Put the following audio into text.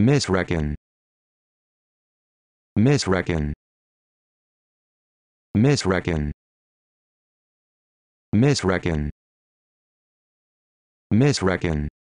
misreckon misreckon misreckon misreckon misreckon